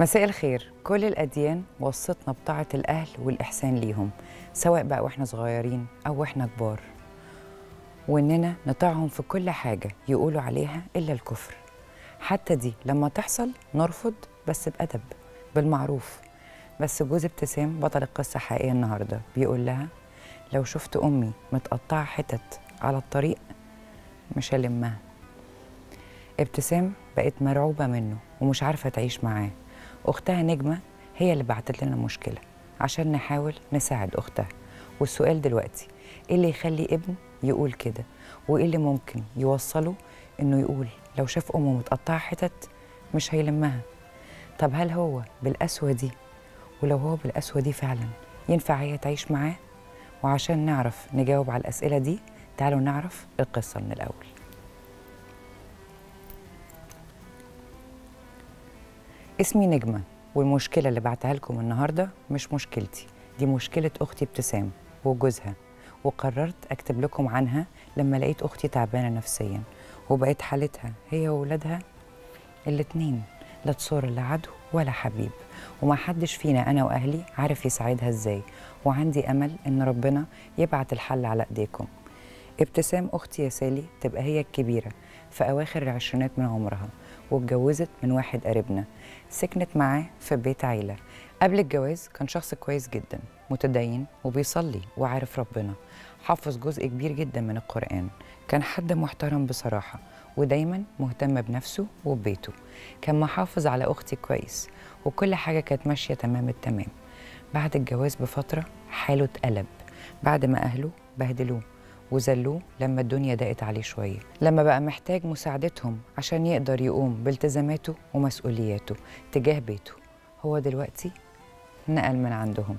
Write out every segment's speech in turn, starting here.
مساء الخير كل الأديان وصتنا بطاعة الأهل والإحسان ليهم سواء بقى وإحنا صغيرين أو وإحنا كبار وإننا نطيعهم في كل حاجة يقولوا عليها إلا الكفر حتى دي لما تحصل نرفض بس بأدب بالمعروف بس جوز ابتسام بطل القصة حقيقية النهاردة بيقول لها لو شفت أمي متقطعة حتت على الطريق مش هلمها ابتسام بقت مرعوبة منه ومش عارفة تعيش معاه أختها نجمة هي اللي بعتت لنا مشكلة عشان نحاول نساعد أختها والسؤال دلوقتي إيه اللي يخلي ابن يقول كده وإيه اللي ممكن يوصله إنه يقول لو شاف أمه متقطعة حتت مش هيلمها طب هل هو بالقسوة دي ولو هو بالقسوة دي فعلا ينفع هي تعيش معاه وعشان نعرف نجاوب على الأسئلة دي تعالوا نعرف القصة من الأول اسمي نجمة والمشكلة اللي بعتها لكم النهاردة مش مشكلتي دي مشكلة أختي ابتسام وجوزها وقررت أكتب لكم عنها لما لقيت أختي تعبانة نفسيا وبقيت حالتها هي وولادها الاتنين لا تصور لا عدو ولا حبيب وما حدش فينا أنا وأهلي عارف يساعدها إزاي وعندي أمل إن ربنا يبعت الحل على إيديكم ابتسام أختي يا سالي تبقى هي الكبيرة في أواخر العشرينات من عمرها واتجوزت من واحد قريبنا سكنت معاه في بيت عيلة قبل الجواز كان شخص كويس جدا متدين وبيصلي وعارف ربنا حافظ جزء كبير جدا من القرآن كان حد محترم بصراحة ودايما مهتم بنفسه وببيته كان محافظ على أختي كويس وكل حاجة كانت ماشية تمام التمام بعد الجواز بفترة حاله اتقلب بعد ما أهله بهدلوه وزلوه لما الدنيا ضاقت عليه شويه لما بقى محتاج مساعدتهم عشان يقدر يقوم بالتزاماته ومسؤولياته تجاه بيته هو دلوقتي نقل من عندهم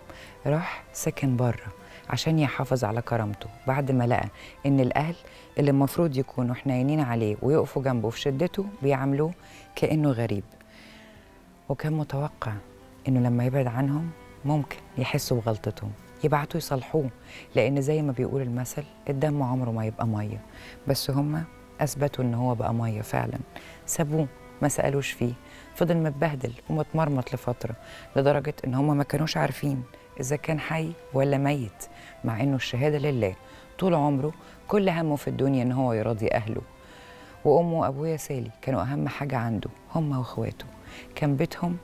راح سكن بره عشان يحافظ على كرامته بعد ما لقى ان الاهل اللي المفروض يكونوا حنينين عليه ويقفوا جنبه في شدته بيعاملوه كانه غريب وكان متوقع انه لما يبعد عنهم ممكن يحسوا بغلطتهم يبعتوا يصلحوه لان زي ما بيقول المثل الدم عمره ما يبقى ميه بس هم اثبتوا ان هو بقى ميه فعلا سابوه ما سالوش فيه فضل متبهدل ومتمرمط لفتره لدرجه ان هم ما كانوش عارفين اذا كان حي ولا ميت مع انه الشهاده لله طول عمره كل همه في الدنيا ان هو يراضي اهله وامه وابويا سالي كانوا اهم حاجه عنده هم واخواته كان بيتهم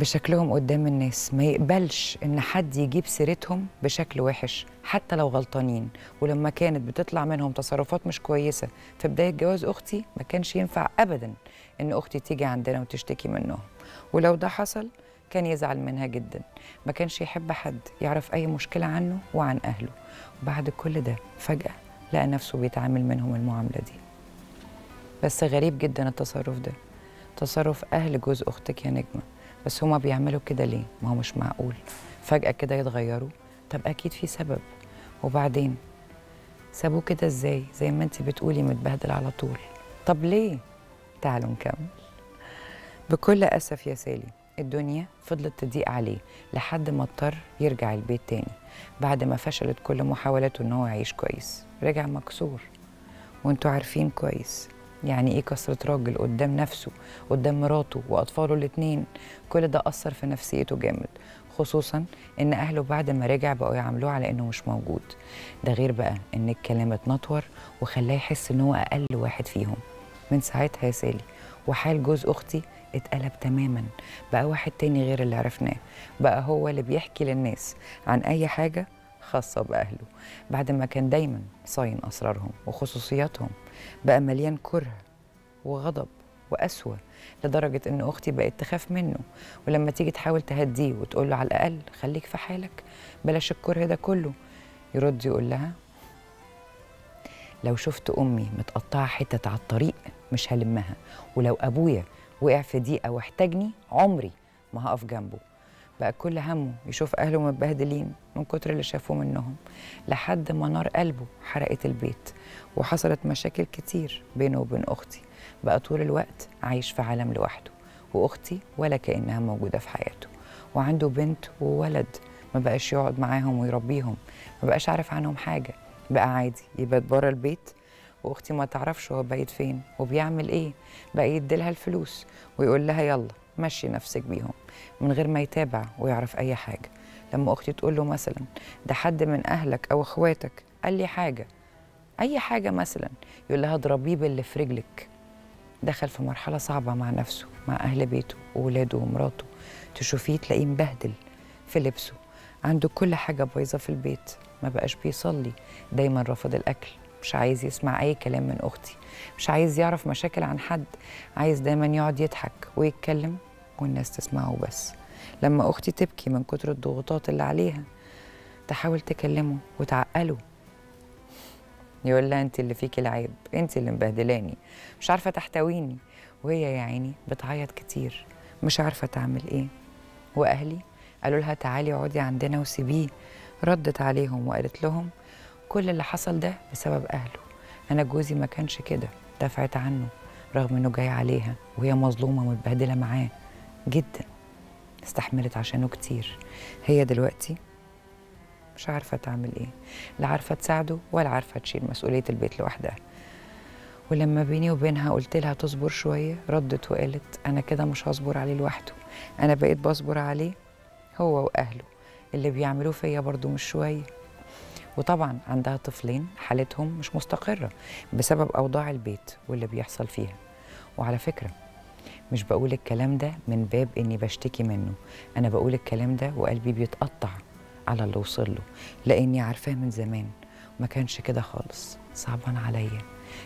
بشكلهم قدام الناس ما يقبلش ان حد يجيب سيرتهم بشكل وحش حتى لو غلطانين ولما كانت بتطلع منهم تصرفات مش كويسه في بدايه جواز اختي ما كانش ينفع ابدا ان اختي تيجي عندنا وتشتكي منهم ولو ده حصل كان يزعل منها جدا ما كانش يحب حد يعرف اي مشكله عنه وعن اهله وبعد كل ده فجاه لقى نفسه بيتعامل منهم المعامله دي بس غريب جدا التصرف ده تصرف اهل جوز اختك يا نجمه بس هما بيعملوا كده ليه ما هو مش معقول فجأة كده يتغيروا طب أكيد في سبب وبعدين سابوه كده ازاي زي ما انت بتقولي متبهدل على طول طب ليه تعالوا نكمل بكل أسف يا سالي الدنيا فضلت تضيق عليه لحد ما اضطر يرجع البيت تاني بعد ما فشلت كل محاولاته ان هو يعيش كويس رجع مكسور وانتوا عارفين كويس يعني ايه كسرة راجل قدام نفسه قدام مراته واطفاله الاثنين كل ده اثر في نفسيته جامد خصوصا ان اهله بعد ما رجع بقوا يعاملوه على انه مش موجود ده غير بقى ان الكلام اتنطور وخلاه يحس ان هو اقل واحد فيهم من ساعتها يا سالي وحال جوز اختي اتقلب تماما بقى واحد تاني غير اللي عرفناه بقى هو اللي بيحكي للناس عن اي حاجه خاصه باهله بعد ما كان دايما صاين اسرارهم وخصوصياتهم بقى مليان كره وغضب وقسوه لدرجة إن أختي بقت تخاف منه ولما تيجي تحاول تهديه وتقول له على الأقل خليك في حالك بلاش الكره ده كله يرد يقول لها لو شفت أمي متقطعة حتة على الطريق مش هلمها ولو أبويا وقع في ضيقة واحتاجني عمري ما هقف جنبه بقى كل همه يشوف أهله متبهدلين من كتر اللي شافوه منهم لحد ما نار قلبه حرقت البيت وحصلت مشاكل كتير بينه وبين أختي بقى طول الوقت عايش في عالم لوحده وأختي ولا كأنها موجودة في حياته وعنده بنت وولد ما بقاش يقعد معاهم ويربيهم ما بقاش عارف عنهم حاجة بقى عادي يبات بره البيت واختي ما تعرفش هو بعيد فين وبيعمل ايه بقى يديلها الفلوس ويقول لها يلا مشي نفسك بيهم من غير ما يتابع ويعرف أي حاجة لما أختي تقول له مثلا ده حد من أهلك أو إخواتك قال لي حاجة أي حاجة مثلا يقول لها اضربيه باللي في رجلك دخل في مرحلة صعبة مع نفسه مع أهل بيته وولاده ومراته تشوفيه تلاقيه مبهدل في لبسه عنده كل حاجة بايظة في البيت ما بقاش بيصلي دايما رافض الأكل مش عايز يسمع أي كلام من أختي مش عايز يعرف مشاكل عن حد عايز دايما يقعد يضحك ويتكلم والناس تسمعه بس لما أختي تبكي من كتر الضغوطات اللي عليها تحاول تكلمه وتعقله يقول لها انت اللي فيكي العيب انت اللي مبهدلاني مش عارفه تحتويني وهي يا عيني بتعيط كتير مش عارفه تعمل ايه واهلي قالوا لها تعالي اقعدي عندنا وسيبيه ردت عليهم وقالت لهم كل اللي حصل ده بسبب اهله انا جوزي ما كانش كده دفعت عنه رغم انه جاي عليها وهي مظلومه ومتبهدله معاه جدا استحملت عشانه كتير هي دلوقتي مش عارفة تعمل إيه لا عارفة تساعده ولا عارفة تشيل مسؤولية البيت لوحدها ولما بيني وبينها قلت لها تصبر شوية ردت وقالت أنا كده مش هصبر عليه لوحده أنا بقيت بصبر عليه هو وأهله اللي بيعملوه فيا برضو مش شوية وطبعا عندها طفلين حالتهم مش مستقرة بسبب أوضاع البيت واللي بيحصل فيها وعلى فكرة مش بقول الكلام ده من باب اني بشتكي منه انا بقول الكلام ده وقلبي بيتقطع على اللي وصل له لاني عارفاه من زمان ما كانش كده خالص صعبان عليا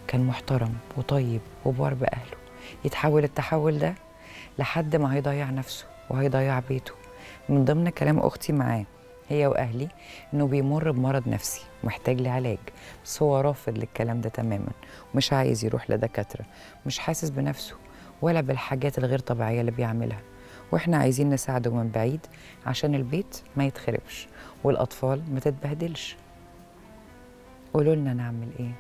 كان محترم وطيب وبار باهله يتحول التحول ده لحد ما هيضيع نفسه وهيضيع بيته من ضمن كلام اختي معاه هي واهلي انه بيمر بمرض نفسي محتاج لعلاج بس هو رافض للكلام ده تماما ومش عايز يروح لدكاتره مش حاسس بنفسه ولا بالحاجات الغير طبيعيه اللي بيعملها واحنا عايزين نساعده من بعيد عشان البيت ما يتخربش والاطفال ما تتبهدلش قولوا لنا نعمل ايه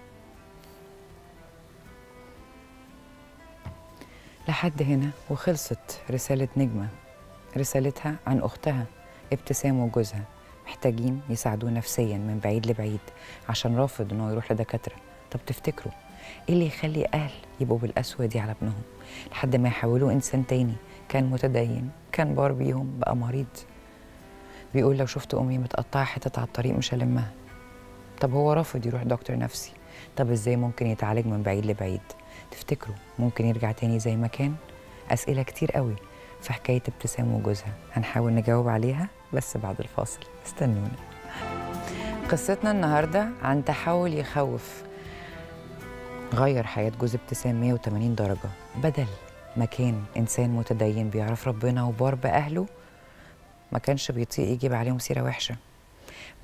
لحد هنا وخلصت رساله نجمه رسالتها عن اختها ابتسام وجوزها محتاجين يساعدوه نفسيا من بعيد لبعيد عشان رافض ان هو يروح لدكاتره طب تفتكروا ايه اللي يخلي اهل يبقوا بالقسوه دي على ابنهم لحد ما يحولوه انسان تاني كان متدين كان بار بيهم بقى مريض بيقول لو شفت امي متقطعه حتت على الطريق مش هلمها طب هو رافض يروح دكتور نفسي طب ازاي ممكن يتعالج من بعيد لبعيد تفتكروا ممكن يرجع تاني زي ما كان اسئله كتير قوي في حكايه ابتسام وجوزها هنحاول نجاوب عليها بس بعد الفاصل استنونا قصتنا النهارده عن تحول يخوف غير حياة جوز ابتسام 180 درجة بدل ما كان إنسان متدين بيعرف ربنا وبار بأهله ما كانش بيطيق يجيب عليهم سيرة وحشة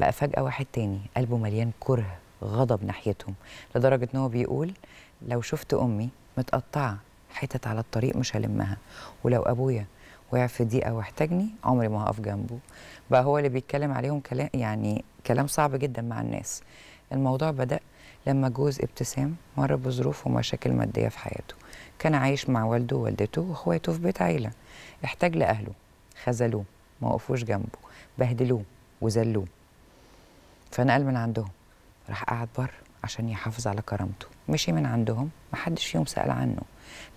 بقى فجأة واحد تاني قلبه مليان كره غضب ناحيتهم لدرجة إن هو بيقول لو شفت أمي متقطعة حتت على الطريق مش هلمها ولو أبويا وقع في ضيقة واحتاجني عمري ما هقف جنبه بقى هو اللي بيتكلم عليهم كلام يعني كلام صعب جدا مع الناس الموضوع بدأ لما جوز ابتسام مر بظروف ومشاكل مادية في حياته كان عايش مع والده ووالدته واخواته في بيت عيلة احتاج لأهله خذلوه ما وقفوش جنبه بهدلوه وذلوه فنقل من عندهم راح قعد بره عشان يحافظ على كرامته مشي من عندهم محدش فيهم سأل عنه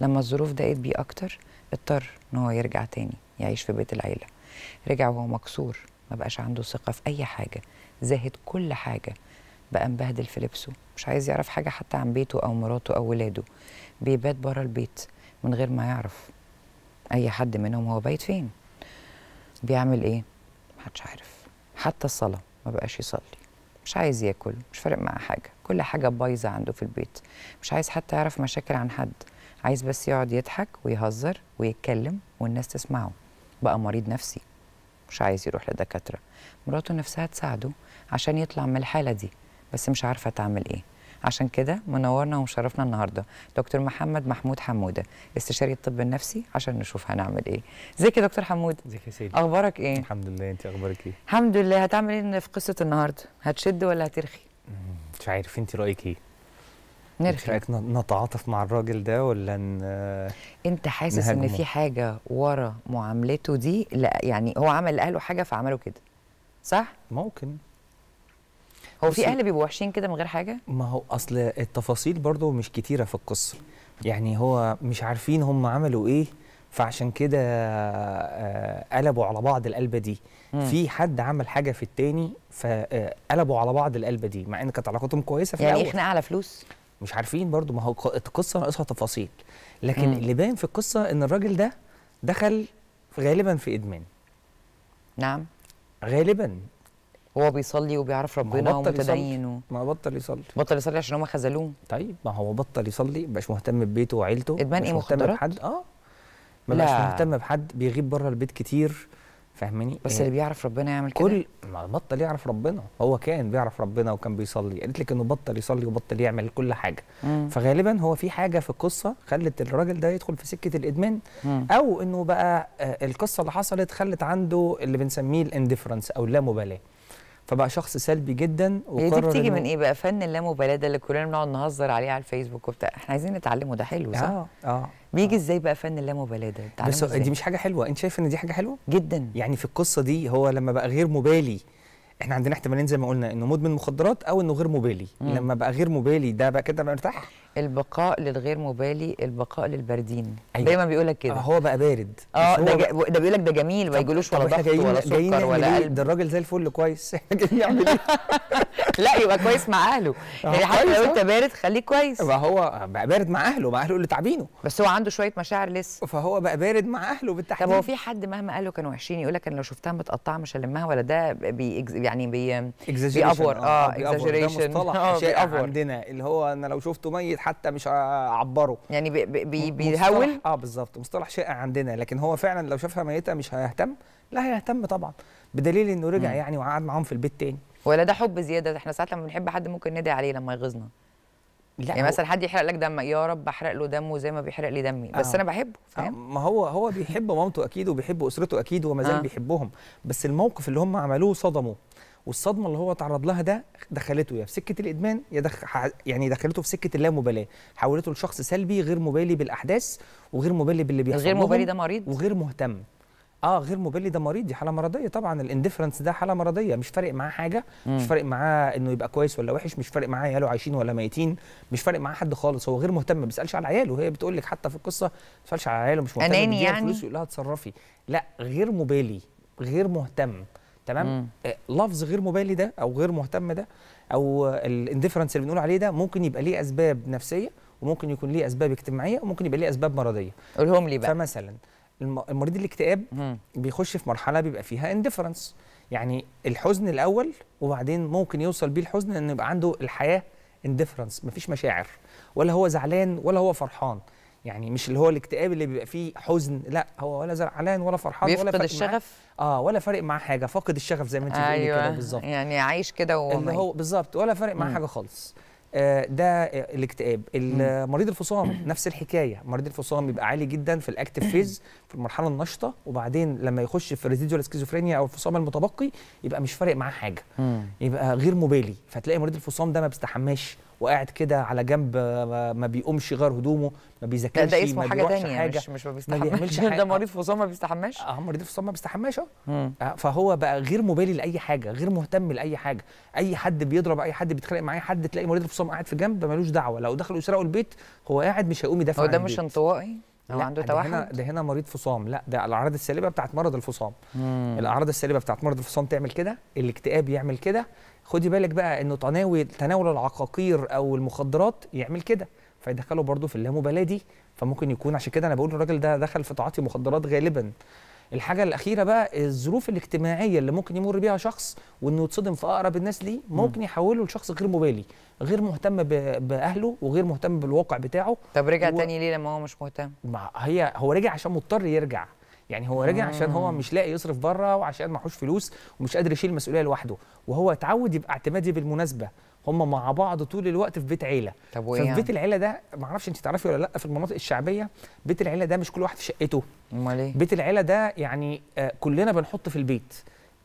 لما الظروف ضاقت بيه أكتر اضطر إن هو يرجع تاني يعيش في بيت العيلة رجع وهو مكسور ما بقاش عنده ثقة في أي حاجة زاهد كل حاجة بقى مبهدل في لبسه مش عايز يعرف حاجه حتى عن بيته او مراته او ولاده بيبات بره البيت من غير ما يعرف اي حد منهم هو بايت فين بيعمل ايه محدش عارف حتى الصلاه ما بقاش يصلي مش عايز ياكل مش فارق معاه حاجه كل حاجه بايظه عنده في البيت مش عايز حتى يعرف مشاكل عن حد عايز بس يقعد يضحك ويهزر ويتكلم والناس تسمعه بقى مريض نفسي مش عايز يروح لدكاتره مراته نفسها تساعده عشان يطلع من الحاله دي بس مش عارفه تعمل ايه عشان كده منورنا ومشرفنا النهارده دكتور محمد محمود حموده استشاري الطب النفسي عشان نشوف هنعمل ايه ازيك يا دكتور حمود ازيك يا سيدي اخبارك ايه الحمد لله انت اخبارك ايه الحمد لله هتعمل ايه في قصه النهارده هتشد ولا هترخي مش عارف انت رايك ايه نرخي رايك نتعاطف مع الراجل ده ولا ن... انت حاسس نهاجمه. ان في حاجه ورا معاملته دي لا يعني هو عمل لاهله حاجه فعملوا كده صح ممكن هو في اهل بيبقوا وحشين كده من غير حاجه ما هو اصل التفاصيل برضو مش كتيره في القصه يعني هو مش عارفين هم عملوا ايه فعشان كده آه، قلبوا على بعض القلبه دي مم. في حد عمل حاجه في التاني فقلبوا آه، على بعض القلبه دي مع ان كانت علاقتهم كويسه في يعني الاول يعني احنا اعلى فلوس مش عارفين برضو ما هو القصه ناقصها تفاصيل لكن مم. اللي باين في القصه ان الراجل ده دخل غالبا في ادمان نعم غالبا هو بيصلي وبيعرف ربنا ومتدين ما بطل يصلي بطل يصلي عشان هم خذلوه طيب ما هو بطل يصلي بقاش مهتم ببيته وعيلته ادمان ايه مهتم بحد اه بقاش مهتم بحد بيغيب بره البيت كتير فاهماني بس إيه؟ اللي بيعرف ربنا يعمل كده كل ما بطل يعرف ربنا هو كان بيعرف ربنا وكان بيصلي قالت لك انه بطل يصلي وبطل يعمل كل حاجه مم. فغالبا هو في حاجه في القصه خلت الراجل ده يدخل في سكه الادمان مم. او انه بقى آه، القصه اللي حصلت خلت عنده اللي بنسميه الاندفرنس او اللامبالاه فبقى شخص سلبي جدا وقرر دي بتيجي من ايه بقى فن اللامبالاه ده اللي كلنا بنقعد نهزر عليه على الفيسبوك وبتاع احنا عايزين نتعلمه ده حلو صح؟ اه اه بيجي آه. ازاي بقى فن اللامبالاه ده؟ بس دي مش حاجه حلوه انت شايف ان دي حاجه حلوه؟ جدا يعني في القصه دي هو لما بقى غير مبالي احنا عندنا احتمالين زي ما قلنا انه مدمن مخدرات او انه غير مبالي مم. لما بقى غير مبالي ده بقى كده بقى مرتاح البقاء للغير مبالي البقاء للبردين أيوة. دايما بيقول لك كده آه، هو بقى بارد اه ده, ده بيقول لك ده جميل ما يجيلوش ولا ضغط ولا سكر ولا إيه؟ قلب ده الراجل زي الفل كويس يعمل ايه لا يبقى كويس مع اهله آه، يعني حتى لو انت بارد خليه كويس ما هو بقى بارد مع اهله مع اهله اللي تعبينه بس هو عنده شويه مشاعر لسه فهو بقى بارد مع اهله بالتحديد طب هو في حد مهما اهله كانوا وحشين يقول لك انا لو شفتها متقطعه مش هلمها ولا ده بي يعني بي بيأفور اه اكزاجيريشن آه، ده مصطلح عندنا اللي هو انا لو شفته ميت حتى مش اعبره يعني بي بي اه بالظبط مصطلح شائع عندنا لكن هو فعلا لو شافها ميته مش هيهتم لا هيهتم طبعا بدليل انه رجع مم. يعني وقعد معاهم في البيت تاني ولا ده حب زياده احنا ساعات لما بنحب حد ممكن ندعي عليه لما يغيظنا لا يعني مثلا حد يحرق لك دمك يا رب احرق له دمه زي ما بيحرق لي دمي بس آه. انا بحبه آه، فاهم آه. ما هو هو بيحب مامته اكيد وبيحب اسرته اكيد وما زال آه. بيحبهم بس الموقف اللي هم عملوه صدمه والصدمه اللي هو تعرض لها ده دخلته يا في سكه الادمان يا دخ... يعني دخلته في سكه اللامبالاه حولته لشخص سلبي غير مبالي بالاحداث وغير مبالي باللي بيحصل غير مبالي ده مريض وغير مهتم اه غير مبالي ده مريض دي حاله مرضيه طبعا الاندفرنس ده حاله مرضيه مش فارق معاه حاجه مم. مش فارق معاه انه يبقى كويس ولا وحش مش فارق معاه عياله عايشين ولا ميتين مش فارق معاه حد خالص هو غير مهتم ما بيسالش على عياله هي بتقول لك حتى في القصه ما بيسالش على عياله مش مهتم اناني يعني فلوس يقول لها اتصرفي لا غير مبالي غير مهتم تمام آه، لفظ غير مبالي ده او غير مهتم ده او الاندفرنس اللي بنقول عليه ده ممكن يبقى ليه اسباب نفسيه وممكن يكون ليه اسباب اجتماعيه وممكن يبقى ليه اسباب مرضيه قولهم لي بقى فمثلا المريض الاكتئاب بيخش في مرحله بيبقى فيها اندفرنس يعني الحزن الاول وبعدين ممكن يوصل بيه الحزن ان يبقى عنده الحياه اندفرنس مفيش مشاعر ولا هو زعلان ولا هو فرحان يعني مش اللي هو الاكتئاب اللي بيبقى فيه حزن لا هو ولا زعلان ولا فرحان ولا فارق الشغف اه ولا فارق معاه حاجه فاقد الشغف زي ما انت بتقولي أيوة. كده بالظبط يعني عايش كده وهو اللي هو بالظبط ولا فارق معاه حاجه خالص آه، ده الاكتئاب مريض الفصام نفس الحكايه مريض الفصام بيبقى عالي جدا في الاكتف فيز في المرحله النشطه وبعدين لما يخش في الريزيدوال سكيزوفرينيا او الفصام المتبقي يبقى مش فارق معاه حاجه يبقى غير مبالي فتلاقي مريض الفصام ده ما بيستحماش وقاعد كده على جنب آه، ما بيقومش غير هدومه ما بيذاكرش ده اسمه حاجه ثانيه حاجة مش مش ما بيستحملش ده مريض فصام ما بيستحماش اه مريض فصام ما بيستحماش آه. اه فهو بقى غير مبالي لاي حاجه غير مهتم لاي حاجه اي حد بيضرب اي حد بيتخانق مع اي حد تلاقي مريض فصام قاعد في جنب ملوش دعوه لو دخلوا يسرقوا البيت هو قاعد مش هيقوم يدافع هو ده مش انطوائي هو عنده توحد ده هنا ده هنا مريض فصام لا ده الاعراض السالبه بتاعت مرض الفصام الاعراض السالبه بتاعت مرض الفصام تعمل كده الاكتئاب يعمل كده خدي بالك بقى انه تناول تناول العقاقير او المخدرات يعمل كده فيدخله برضه في اللامبالاه دي فممكن يكون عشان كده انا بقول الراجل ده دخل في تعاطي مخدرات غالبا الحاجه الاخيره بقى الظروف الاجتماعيه اللي ممكن يمر بيها شخص وانه يتصدم في اقرب الناس دي ممكن يحوله لشخص غير مبالي غير مهتم باهله وغير مهتم بالواقع بتاعه طب رجع و... تاني ليه لما هو مش مهتم ما هي هو رجع عشان مضطر يرجع يعني هو رجع عشان هو مش لاقي يصرف بره وعشان معهوش فلوس ومش قادر يشيل المسؤوليه لوحده وهو اتعود يبقى اعتمادي بالمناسبه هم مع بعض طول الوقت في بيت عيله طب وايه فبيت يعني؟ العيله ده ما اعرفش انت تعرفي ولا لا في المناطق الشعبيه بيت العيله ده مش كل واحد في شقته امال ايه بيت العيله ده يعني آه، كلنا بنحط في البيت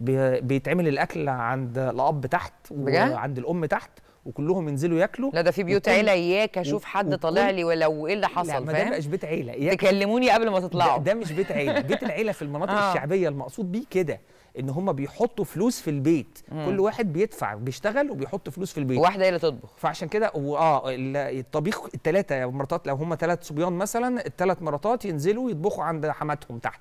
بيتعمل الاكل عند الاب تحت بجد؟ وعند الام تحت وكلهم ينزلوا ياكلوا لا ده في بيوت عيله اياك اشوف حد طالع لي ولو ايه اللي حصل لا ما ده مش بيت عيله إياك تكلموني قبل ما تطلعوا ده, ده مش بيت عيله بيت العيله في المناطق آه. الشعبيه المقصود بيه كده ان هم بيحطوا فلوس في البيت مم. كل واحد بيدفع بيشتغل وبيحط فلوس في البيت واحده هي اللي تطبخ فعشان كده اه الطبيخ الثلاثه مرطات لو هم ثلاث صبيان مثلا الثلاث مرطات ينزلوا يطبخوا عند حماتهم تحت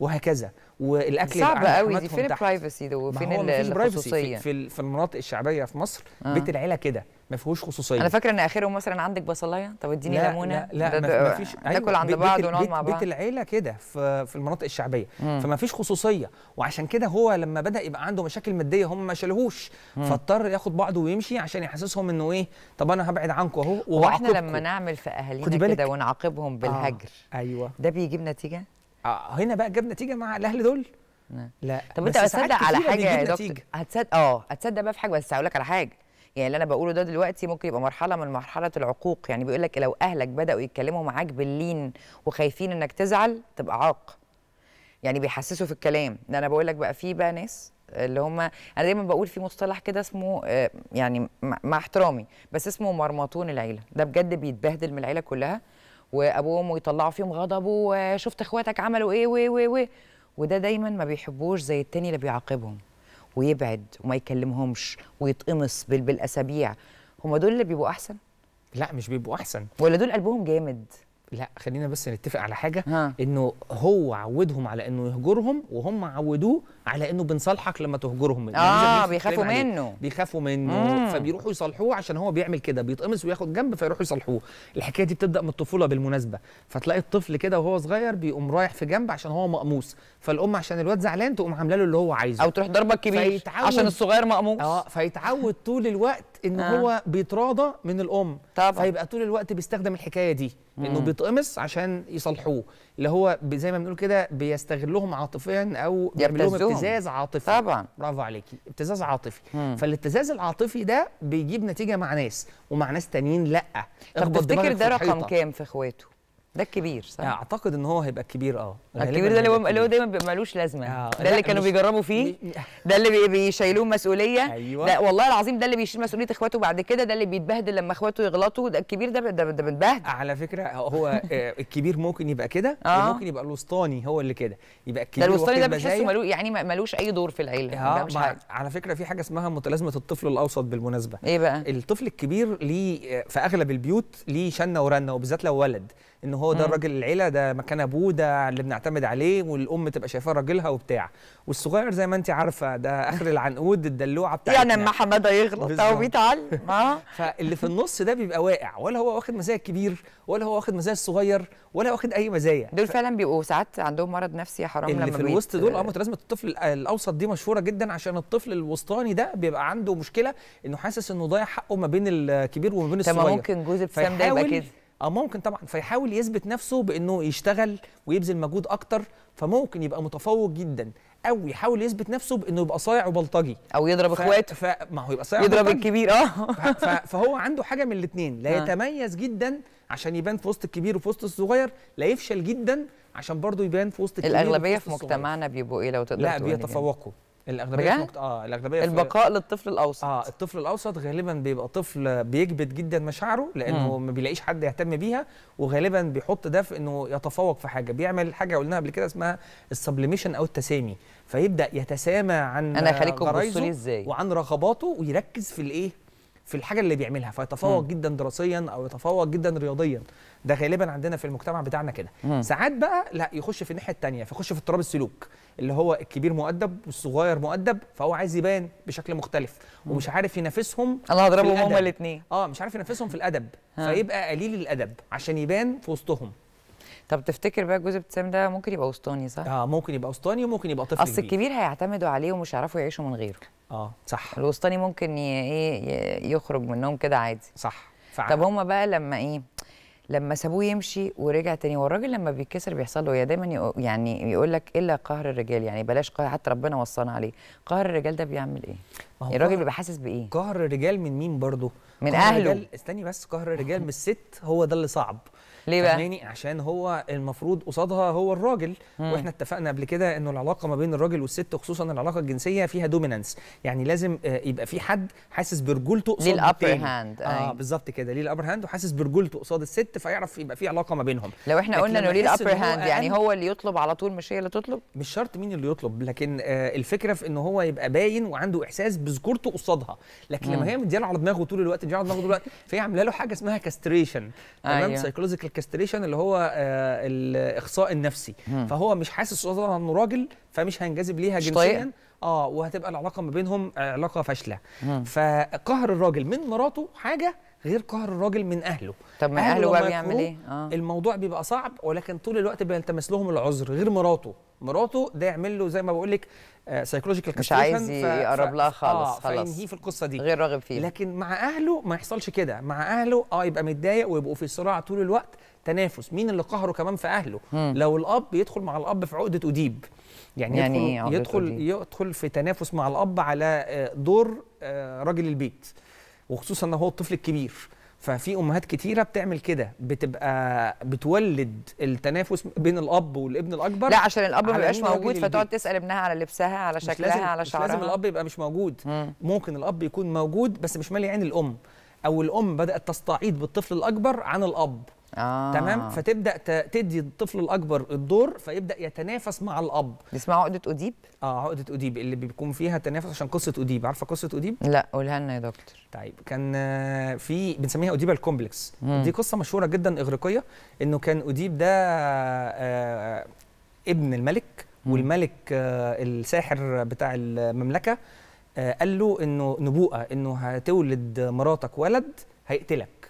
وهكذا والاكل صعب قوي دي فين البرايفسي ده وفين الخصوصيه في في المناطق الشعبيه في مصر آه. بيت العيله كده ما فيهوش خصوصيه انا فاكره ان اخرهم مثلا عندك بصلايه طب اديني ليمونه لا لا ما فيش ناكل أيوة، عند بعض ونقعد مع بعض بيت العيله كده في, في المناطق الشعبيه مم. فما فيش خصوصيه وعشان كده هو لما بدا يبقى عنده مشاكل ماديه هم ما شالهوش فاضطر ياخد بعضه ويمشي عشان يحسسهم انه ايه طب انا هبعد عنكم اهو واحنا لما نعمل في اهالينا كده ونعاقبهم بالهجر آه. ايوه ده بيجيب نتيجه آه هنا بقى جاب نتيجه مع الاهل دول لا, نعم. لا. طب انت هتصدق على حاجه يا دكتور هتصدق اه هتصدق بقى في حاجه بس هقول لك على حاجه يعني اللي انا بقوله ده دلوقتي ممكن يبقى مرحله من مرحله العقوق يعني بيقول لك لو اهلك بداوا يتكلموا معاك باللين وخايفين انك تزعل تبقى عاق يعني بيحسسوا في الكلام ده انا بقول لك بقى في بقى ناس اللي هم انا دايما بقول في مصطلح كده اسمه آه، يعني مع احترامي بس اسمه مرمطون العيله ده بجد بيتبهدل من العيله كلها وابوه وامه يطلعوا فيهم غضبه وشفت اخواتك عملوا ايه و و و وده دايما ما بيحبوش زي التاني اللي بيعاقبهم ويبعد وما يكلمهمش ويتقمص بالاسابيع هما دول اللي بيبقوا احسن لا مش بيبقوا احسن ولا دول قلبهم جامد لا خلينا بس نتفق على حاجه ها. انه هو عودهم على انه يهجرهم وهم عودوه على انه بنصالحك لما تهجرهم يعني اه بيخافوا منه بيخافوا منه مم. فبيروحوا يصالحوه عشان هو بيعمل كده بيتقمص وياخد جنب فيروحوا يصالحوه الحكايه دي بتبدا من الطفوله بالمناسبه فتلاقي الطفل كده وهو صغير بيقوم رايح في جنب عشان هو مقموص فالام عشان الواد زعلان تقوم عامله له اللي هو عايزه او تروح ضربه كبير عشان الصغير مقموص اه فيتعود طول الوقت ان آه. هو بيتراضى من الام طبعا فيبقى طول الوقت بيستخدم الحكايه دي مم. انه بيتقمص عشان يصلحوه اللي هو زي ما بنقول كده بيستغلهم عاطفيا او بيعمل لهم ابتزاز عاطفي طبعا برافو عليكي ابتزاز عاطفي فالابتزاز العاطفي ده بيجيب نتيجه مع ناس ومع ناس تانيين لا طب تفتكر ده رقم كام في اخواته ده الكبير صح يعني اعتقد ان هو هيبقى الكبير اه, آه، الكبير ده اللي هو دايما بيبقى مالوش لازمه آه. ده اللي كانوا بيجربوا فيه ده اللي بيشيلوه مسؤوليه أيوة. لا والله العظيم ده اللي بيشيل مسؤوليه اخواته بعد كده ده اللي بيتبهدل لما اخواته يغلطوا ده الكبير ده ده, بيتبهدل على فكره آه، هو آه، الكبير ممكن يبقى كده آه. وممكن يبقى الوسطاني هو اللي كده يبقى الكبير ده الوسطاني ده بتحسه مالوش يعني مالوش اي دور في العيله آه. مش على فكره في حاجه اسمها متلازمه الطفل الاوسط بالمناسبه ايه بقى الطفل الكبير ليه في اغلب البيوت ليه شنه ورنه وبالذات لو ولد ان هو ده الراجل العيله ده مكان ابوه ده اللي بنعتمد عليه والام تبقى شايفاه راجلها وبتاع والصغير زي ما انت عارفه ده اخر العنقود الدلوعه بتاعتنا يعني اما حماده يغلط او بيتعلم اه فاللي في النص ده بيبقى واقع ولا هو واخد مزايا الكبير ولا هو واخد مزايا الصغير ولا واخد اي مزايا دول ف... فعلا بيبقوا ساعات عندهم مرض نفسي يا حرام اللي لما في الوسط دول اه متلازمه الطفل الاوسط دي مشهوره جدا عشان الطفل الوسطاني ده بيبقى عنده مشكله انه حاسس انه ضايع حقه ما بين الكبير وما بين الصغير ممكن جوز ابتسام ده يبقى كده اه ممكن طبعا فيحاول يثبت نفسه بانه يشتغل ويبذل مجهود اكتر فممكن يبقى متفوق جدا او يحاول يثبت نفسه بانه يبقى صايع وبلطجي او يضرب اخواته ف... ما هو يبقى صايع يضرب وبلطجي. الكبير اه ف... فهو عنده حاجه من الاثنين لا آه. يتميز جدا عشان يبان في وسط الكبير وفي وسط الصغير لا يفشل جدا عشان برضه يبان في وسط الكبير الاغلبيه في مجتمعنا بيبقوا ايه لو تقدر لا يعني؟ بيتفوقوا الاغلبيه مكت... اه الاغلبيه البقاء في... للطفل الاوسط اه الطفل الاوسط غالبا بيبقى طفل بيكبت جدا مشاعره لانه مم. ما بيلاقيش حد يهتم بيها وغالبا بيحط ده في انه يتفوق في حاجه بيعمل حاجه قلناها قبل كده اسمها السبليميشن او التسامي فيبدا يتسامى عن انا خليكم لي ازاي وعن رغباته ويركز في الايه في الحاجه اللي بيعملها فيتفوق جدا دراسيا او يتفوق جدا رياضيا ده غالبا عندنا في المجتمع بتاعنا كده ساعات بقى لا يخش في الناحيه الثانيه فيخش في اضطراب السلوك اللي هو الكبير مؤدب والصغير مؤدب فهو عايز يبان بشكل مختلف ومش عارف ينافسهم الله هضربهم هما الاثنين اه مش عارف ينافسهم في الادب فيبقى قليل الادب عشان يبان في وسطهم طب تفتكر بقى جوز ابتسام ده ممكن يبقى وسطاني صح؟ اه ممكن يبقى وسطاني وممكن يبقى طفل اصل الكبير هيعتمدوا عليه ومش هيعرفوا يعيشوا من غيره اه صح الوسطاني ممكن ايه يخرج منهم كده عادي صح فعلا. طب هما بقى لما ايه لما سابوه يمشي ورجع تاني هو الراجل لما بيتكسر بيحصل له هي إيه؟ دايما يعني يقول لك الا قهر الرجال يعني بلاش قهر حتى ربنا وصانا عليه قهر الرجال ده بيعمل ايه ما هو الراجل بيبقى حاسس بايه قهر الرجال من مين برضه من اهله استني بس قهر الرجال من الست هو ده اللي صعب ليه بقى؟ فهماني عشان هو المفروض قصادها هو الراجل مم. واحنا اتفقنا قبل كده انه العلاقه ما بين الراجل والست خصوصا العلاقه الجنسيه فيها دومينانس يعني لازم آه، يبقى في حد حاسس برجولته قصاد ليه الابر هاند اه أيوه. بالظبط كده ليه الابر هاند وحاسس برجولته قصاد الست فيعرف يبقى في علاقه ما بينهم لو احنا قلنا انه ليه الابر هاند يعني هو اللي يطلب على طول مش هي اللي تطلب مش شرط مين اللي يطلب لكن آه الفكره في ان هو يبقى باين وعنده احساس بذكورته قصادها لكن لما هي مدياله على دماغه طول الوقت مدياله على دماغه طول الوقت فهي عامله له حاجه اسمها كاستريشن تمام سايكولوجيكال الكاستريشن اللي هو آه، الاخصاء النفسي مم. فهو مش حاسس اصلا انه راجل فمش هينجذب ليها جنسيا اه وهتبقى العلاقه ما بينهم علاقه فاشله فقهر الراجل من مراته حاجه غير قهر الراجل من اهله طب من اهله, أهله بقى بيعمل ايه آه. الموضوع بيبقى صعب ولكن طول الوقت بيلتمس لهم العذر غير مراته مراته ده يعمل له زي ما بقول لك سايكولوجيكال آه، مش عايز يقرب لها خالص آه خلاص فينهيه في القصه دي غير راغب فيه لكن مع اهله ما يحصلش كده مع اهله اه يبقى متضايق ويبقوا في صراع طول الوقت تنافس مين اللي قهره كمان في اهله مم. لو الاب يدخل مع الاب في عقده اديب يعني, يعني يدخل إيه يدخل, أديب. يدخل في تنافس مع الاب على آه، دور آه، راجل البيت وخصوصا ان هو الطفل الكبير ففي امهات كتيره بتعمل كده بتبقى بتولد التنافس بين الاب والابن الاكبر لا عشان الاب ما بيبقاش موجود فتقعد تسال ابنها على لبسها على شكلها لازم على شعرها مش لازم الاب يبقى مش موجود مم. ممكن الاب يكون موجود بس مش مالي عين الام او الام بدات تستعيد بالطفل الاكبر عن الاب آه. تمام فتبدا تدي الطفل الاكبر الدور فيبدا يتنافس مع الاب دي اسمها عقده اديب اه عقده اديب اللي بيكون فيها تنافس عشان قصه اديب عارفه قصه اديب لا قولها لنا يا دكتور طيب كان في بنسميها اديب الكومبلكس مم. دي قصه مشهوره جدا اغريقيه انه كان اديب ده آه ابن الملك مم. والملك آه الساحر بتاع المملكه آه قال له انه نبوءه انه هتولد مراتك ولد هيقتلك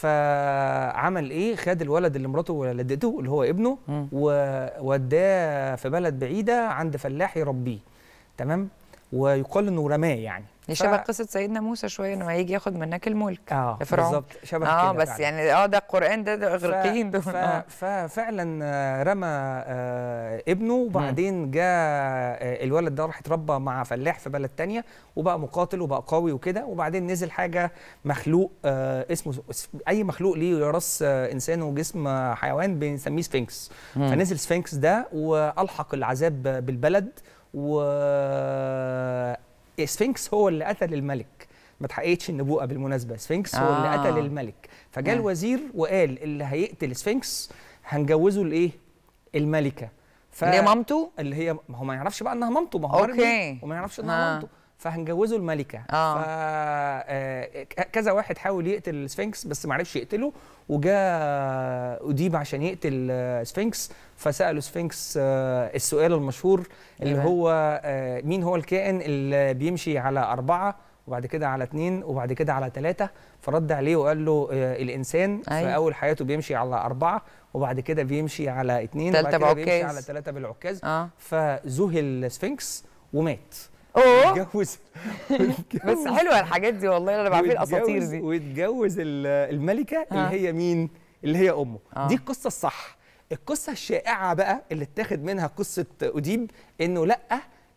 فعمل ايه خد الولد اللي مراته ولدته اللي هو ابنه ووداه في بلد بعيده عند فلاح يربيه تمام ويقال انه رماه يعني شبه قصه سيدنا موسى شويه انه هيجي ياخد منك الملك اه بالظبط شبه آه، كده اه بس فعلا. يعني اه ده القران ده, ده اغريقيين ف... ف... آه. ففعلا آه، رمى آه ابنه وبعدين جاء الولد ده راح اتربى مع فلاح في بلد تانية وبقى مقاتل وبقى قوي وكده وبعدين نزل حاجه مخلوق آه اسمه اي مخلوق ليه راس آه انسان وجسم حيوان بنسميه سفنكس فنزل سفنكس ده والحق العذاب بالبلد و سفنكس هو اللي قتل الملك ما اتحققتش النبوءه بالمناسبه سفنكس آه. هو اللي قتل آه. الملك فجاء آه. الوزير وقال اللي هيقتل سفنكس هنجوزه لايه الملكه ف... اللي هي مامته اللي هي ما هو ما يعرفش بقى انها مامته ما هو اوكي وما يعرفش انها آه. مامته فهنجوزه الملكه آه. آه، كذا واحد حاول يقتل السفنكس بس ما عرفش يقتله وجاء اديب عشان يقتل آه، سفنكس فسالوا سفنكس آه، السؤال المشهور اللي هو آه، مين هو الكائن اللي بيمشي على اربعه وبعد كده على اثنين وبعد كده على ثلاثه فرد عليه وقال له آه، الانسان أيوة. في اول حياته بيمشي على اربعه وبعد كده بيمشي على اثنين وبعد كده بعكاز. بيمشي على ثلاثه بالعكاز آه. فذهل سفنكس ومات اوه اتجوز بس حلوه الحاجات دي والله انا بعمل الاساطير دي واتجوز الملكه اللي هي مين اللي هي امه آه. دي القصه الصح القصه الشائعه بقى اللي اتاخد منها قصه اديب انه لا